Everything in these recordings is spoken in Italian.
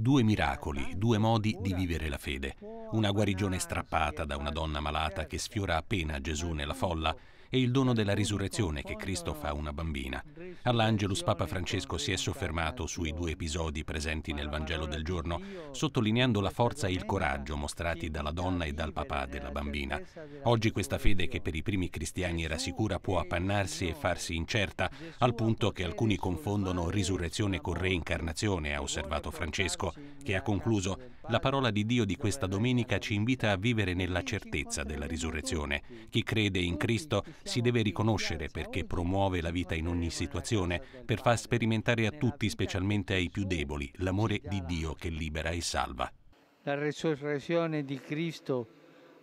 Due miracoli, due modi di vivere la fede. Una guarigione strappata da una donna malata che sfiora appena Gesù nella folla e il dono della risurrezione che Cristo fa a una bambina. All'Angelus Papa Francesco si è soffermato sui due episodi presenti nel Vangelo del giorno, sottolineando la forza e il coraggio mostrati dalla donna e dal papà della bambina. Oggi questa fede che per i primi cristiani era sicura può appannarsi e farsi incerta, al punto che alcuni confondono risurrezione con reincarnazione, ha osservato Francesco, che ha concluso la parola di Dio di questa domenica ci invita a vivere nella certezza della risurrezione. Chi crede in Cristo si deve riconoscere perché promuove la vita in ogni situazione, per far sperimentare a tutti, specialmente ai più deboli, l'amore di Dio che libera e salva. La resurrezione di Cristo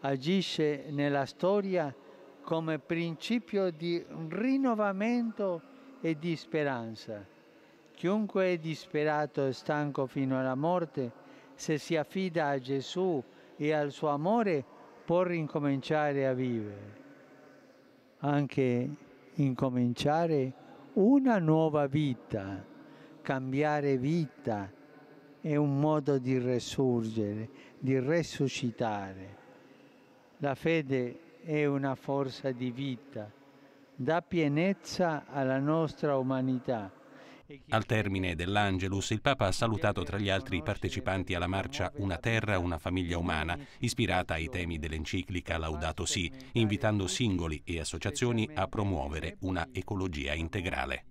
agisce nella storia come principio di rinnovamento e di speranza. Chiunque è disperato e stanco fino alla morte, se si affida a Gesù e al suo amore, può ricominciare a vivere anche incominciare una nuova vita, cambiare vita è un modo di risorgere, di resuscitare. La fede è una forza di vita, dà pienezza alla nostra umanità al termine dell'Angelus il Papa ha salutato tra gli altri i partecipanti alla marcia Una terra, una famiglia umana, ispirata ai temi dell'enciclica Laudato Si, invitando singoli e associazioni a promuovere una ecologia integrale.